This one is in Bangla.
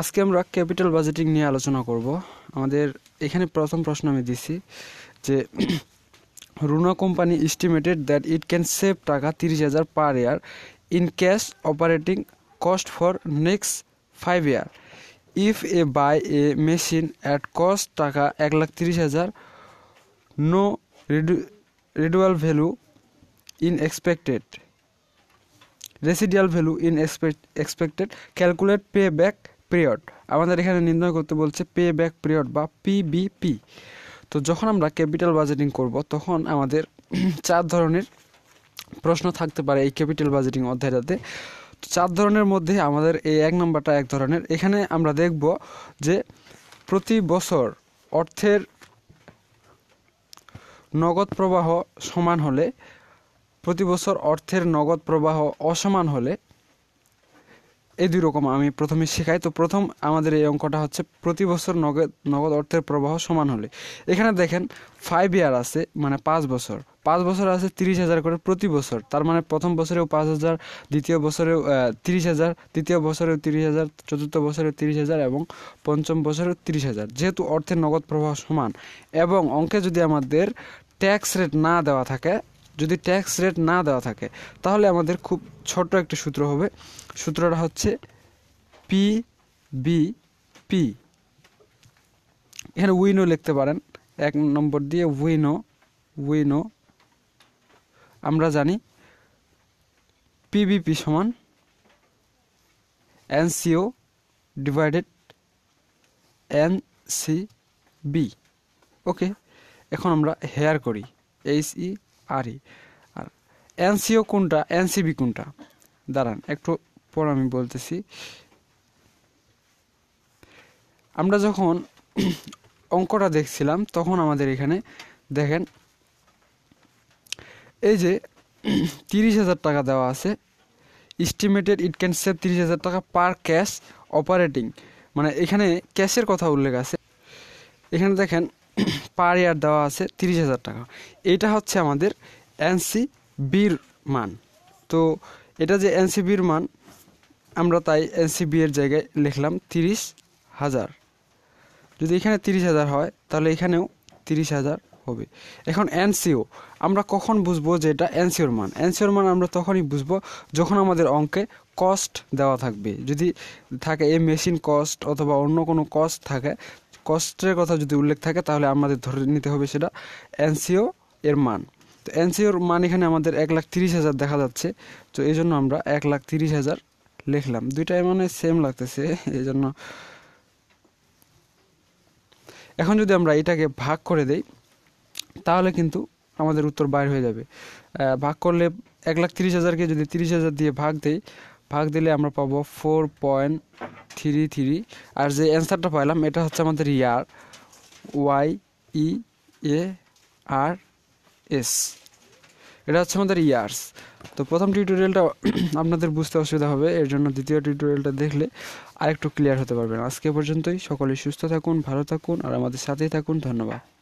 আজকে আমরা ক্যাপিটাল বাজেটিং নিয়ে আলোচনা করব আমাদের এখানে প্রথম প্রশ্ন আমি দিছি যে Runa company estimated that it can save taka তিরিশ হাজার per year in cash operating cost for next five year if a buy a machine at cost taka এক লাখ তিরিশ হাজার no residual value in expected residual value in expected calculate pay back period আমাদের এখানে নির্ণয় করতে বলছে পে ব্যাক পিরিয়ড বা পিবিপি তো যখন আমরা ক্যাপিটাল বাজেটিং করব তখন আমাদের চার ধরনের প্রশ্ন থাকতে পারে এই ক্যাপিটাল বাজেটিং অধ্যায়টাতে তো চার ধরনের মধ্যে আমাদের এই এক নম্বরটা এক ধরনের এখানে আমরা দেখব যে প্রতি বছর অর্থের নগদ প্রবাহ সমান হলে প্রতি বছর অর্থের নগদ প্রবাহ অসমান হলে এই দুই রকম আমি প্রথমে শেখাই তো প্রথম আমাদের এই অঙ্কটা হচ্ছে প্রতি বছর নগদ নগদ অর্থের প্রবাহ সমান হলে এখানে দেখেন ফাইভ ইয়ার আছে মানে পাঁচ বছর পাঁচ বছর আছে তিরিশ হাজার করে প্রতি বছর তার মানে প্রথম বছরেও পাঁচ হাজার দ্বিতীয় বছরেও তিরিশ হাজার তৃতীয় বছরেও তিরিশ হাজার চতুর্থ বছরেও তিরিশ হাজার এবং পঞ্চম বছরেও তিরিশ হাজার যেহেতু অর্থের নগদ প্রবাহ সমান এবং অঙ্কে যদি আমাদের ট্যাক্স রেট না দেওয়া থাকে যদি ট্যাক্স রেট না দেওয়া থাকে তাহলে আমাদের খুব ছোট একটি সূত্র হবে সূত্রটা হচ্ছে পি বি পি এখানে উইনো লিখতে পারেন এক নম্বর দিয়ে উইনো উইনো আমরা জানি পিবিপি সমান NCO divided N C B okay এখন আমরা হেয়ার করি এইচ ই e আরই আর এনসিও কোনটা এনসিবি কোনটা দাঁড়ান একটু পর আমি বলতেছি আমরা যখন অঙ্কটা দেখছিলাম তখন আমাদের এখানে দেখেন এই যে তিরিশ হাজার টাকা দেওয়া আছে ইস্টিমেটেড ইট ক্যান সেভ তিরিশ হাজার টাকা পার ক্যাশ অপারেটিং মানে এখানে ক্যাশের কথা উল্লেখ আছে এখানে দেখেন পার ইয়ার দেওয়া আছে তিরিশ হাজার টাকা এটা হচ্ছে আমাদের এনসি বির মান তো এটা যে এনসি বির মান আমরা তাই এনসি এর জায়গায় লিখলাম তিরিশ হাজার যদি এখানে তিরিশ হাজার হয় তাহলে এখানেও তিরিশ হাজার হবে এখন এনসিও আমরা কখন বুঝবো যে এটা এনসিওর মান এনসিওর মান আমরা তখনই বুঝবো যখন আমাদের অঙ্কে কস্ট দেওয়া থাকবে যদি থাকে এ মেশিন কস্ট অথবা অন্য কোনো কস্ট থাকে কষ্টের কথা যদি উল্লেখ থাকে তাহলে আমাদের ধরে নিতে হবে সেটা এনসিও এর মান তো এনসিওর মান এখানে আমাদের এক লাখ তিরিশ হাজার দেখা যাচ্ছে তো এই জন্য আমরা এক লাখ তিরিশ হাজার লিখলাম দুইটাই মানে সেম লাগতেছে এই জন্য এখন যদি আমরা এটাকে ভাগ করে দেই তাহলে কিন্তু আমাদের উত্তর বাইর হয়ে যাবে ভাগ করলে এক লাখ তিরিশ হাজারকে যদি তিরিশ হাজার দিয়ে ভাগ দেই ভাগ দিলে আমরা পাব ফোর পয়েন্ট থ্রি থ্রি আর যে অ্যান্সারটা পাইলাম এটা হচ্ছে আমাদের ইয়ার ওয়াই ই এ আর এস এটা হচ্ছে আমাদের ইয়ার্স তো প্রথম টিউটোরিয়ালটা আপনাদের বুঝতে অসুবিধা হবে এর জন্য দ্বিতীয় টিউটোরিয়ালটা দেখলে আরেকটু ক্লিয়ার হতে পারবেন আজকে পর্যন্তই সকলে সুস্থ থাকুন ভালো থাকুন আর আমাদের সাথেই থাকুন ধন্যবাদ